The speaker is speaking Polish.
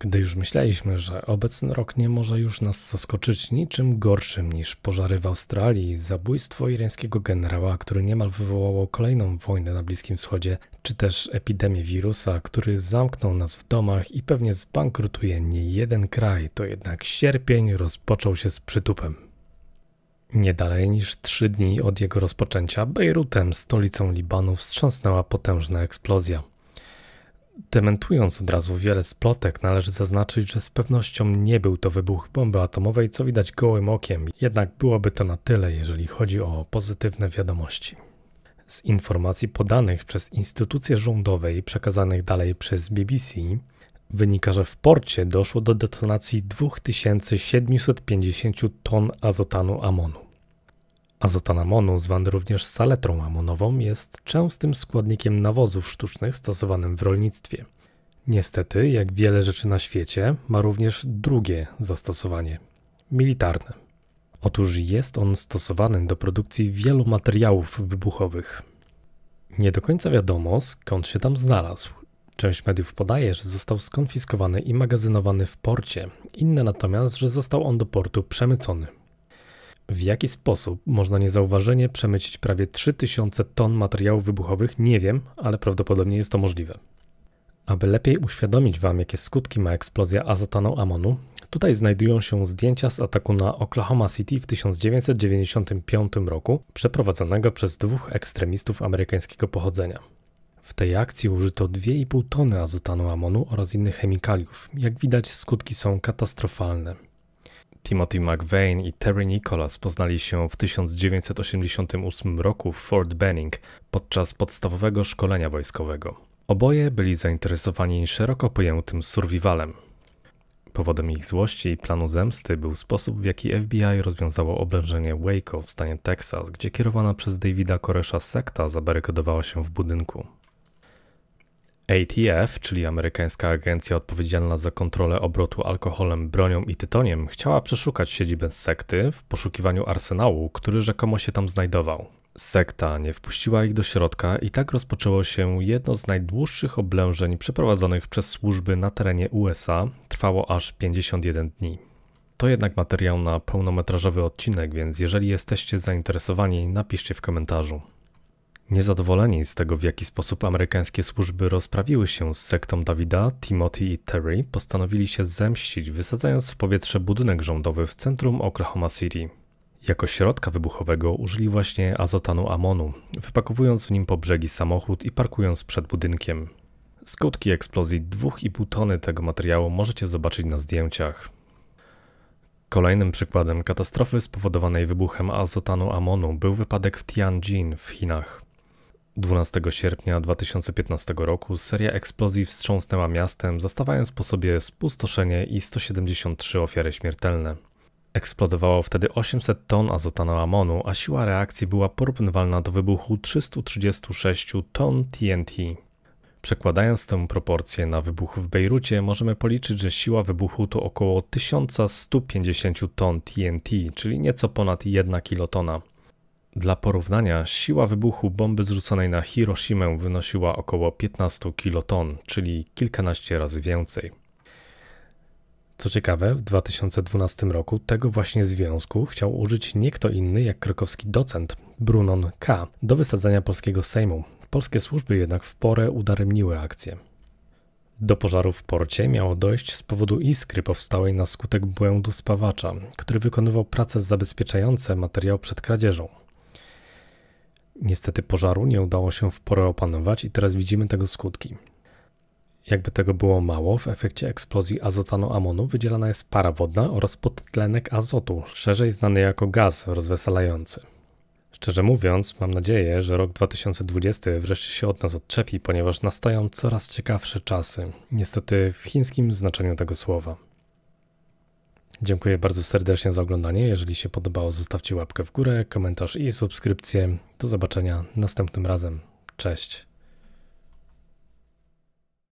Gdy już myśleliśmy, że obecny rok nie może już nas zaskoczyć niczym gorszym niż pożary w Australii, zabójstwo irańskiego generała, który niemal wywołało kolejną wojnę na Bliskim Wschodzie, czy też epidemię wirusa, który zamknął nas w domach i pewnie zbankrutuje nie jeden kraj, to jednak sierpień rozpoczął się z przytupem. Nie dalej niż trzy dni od jego rozpoczęcia, Bejrutem, stolicą Libanu, wstrząsnęła potężna eksplozja. Dementując od razu wiele plotek, należy zaznaczyć, że z pewnością nie był to wybuch bomby atomowej, co widać gołym okiem, jednak byłoby to na tyle, jeżeli chodzi o pozytywne wiadomości. Z informacji podanych przez instytucje rządowe i przekazanych dalej przez BBC, wynika, że w porcie doszło do detonacji 2750 ton azotanu amonu. Azotan amonu, zwany również saletrą amonową, jest częstym składnikiem nawozów sztucznych stosowanym w rolnictwie. Niestety, jak wiele rzeczy na świecie, ma również drugie zastosowanie militarne. Otóż jest on stosowany do produkcji wielu materiałów wybuchowych. Nie do końca wiadomo, skąd się tam znalazł. Część mediów podaje, że został skonfiskowany i magazynowany w porcie, inne natomiast, że został on do portu przemycony. W jaki sposób można niezauważenie przemycić prawie 3000 ton materiałów wybuchowych, nie wiem, ale prawdopodobnie jest to możliwe. Aby lepiej uświadomić Wam, jakie skutki ma eksplozja azotanu amonu, tutaj znajdują się zdjęcia z ataku na Oklahoma City w 1995 roku, przeprowadzonego przez dwóch ekstremistów amerykańskiego pochodzenia. W tej akcji użyto 2,5 tony azotanu amonu oraz innych chemikaliów. Jak widać, skutki są katastrofalne. Timothy McVeigh i Terry Nicholas poznali się w 1988 roku w Fort Benning podczas podstawowego szkolenia wojskowego. Oboje byli zainteresowani szeroko pojętym survivalem. Powodem ich złości i planu zemsty był sposób, w jaki FBI rozwiązało oblężenie Waco w stanie Texas, gdzie kierowana przez Davida Koresha sekta zabarykadowała się w budynku. ATF, czyli amerykańska agencja odpowiedzialna za kontrolę obrotu alkoholem, bronią i tytoniem, chciała przeszukać siedzibę sekty w poszukiwaniu arsenału, który rzekomo się tam znajdował. Sekta nie wpuściła ich do środka i tak rozpoczęło się jedno z najdłuższych oblężeń przeprowadzonych przez służby na terenie USA, trwało aż 51 dni. To jednak materiał na pełnometrażowy odcinek, więc jeżeli jesteście zainteresowani, napiszcie w komentarzu. Niezadowoleni z tego, w jaki sposób amerykańskie służby rozprawiły się z sektą Dawida, Timothy i Terry, postanowili się zemścić, wysadzając w powietrze budynek rządowy w centrum Oklahoma City. Jako środka wybuchowego użyli właśnie azotanu amonu, wypakowując w nim po brzegi samochód i parkując przed budynkiem. Skutki eksplozji 2,5 tony tego materiału możecie zobaczyć na zdjęciach. Kolejnym przykładem katastrofy spowodowanej wybuchem azotanu amonu był wypadek w Tianjin w Chinach. 12 sierpnia 2015 roku seria eksplozji wstrząsnęła miastem, zostawiając po sobie spustoszenie i 173 ofiary śmiertelne. Eksplodowało wtedy 800 ton azotanoamonu, a siła reakcji była porównywalna do wybuchu 336 ton TNT. Przekładając tę proporcję na wybuch w Bejrucie, możemy policzyć, że siła wybuchu to około 1150 ton TNT, czyli nieco ponad 1 kilotona. Dla porównania, siła wybuchu bomby zrzuconej na Hiroshimę wynosiła około 15 kiloton, czyli kilkanaście razy więcej. Co ciekawe, w 2012 roku tego właśnie związku chciał użyć nie kto inny jak krakowski docent Brunon K. do wysadzenia polskiego Sejmu. Polskie służby jednak w porę udaremniły akcję. Do pożaru w porcie miało dojść z powodu iskry powstałej na skutek błędu spawacza, który wykonywał prace zabezpieczające materiał przed kradzieżą. Niestety pożaru nie udało się w porę opanować i teraz widzimy tego skutki. Jakby tego było mało, w efekcie eksplozji azotanu-amonu wydzielana jest para wodna oraz podtlenek azotu, szerzej znany jako gaz rozweselający. Szczerze mówiąc, mam nadzieję, że rok 2020 wreszcie się od nas odczepi, ponieważ nastają coraz ciekawsze czasy, niestety w chińskim znaczeniu tego słowa. Dziękuję bardzo serdecznie za oglądanie. Jeżeli się podobało, zostawcie łapkę w górę, komentarz i subskrypcję. Do zobaczenia następnym razem. Cześć.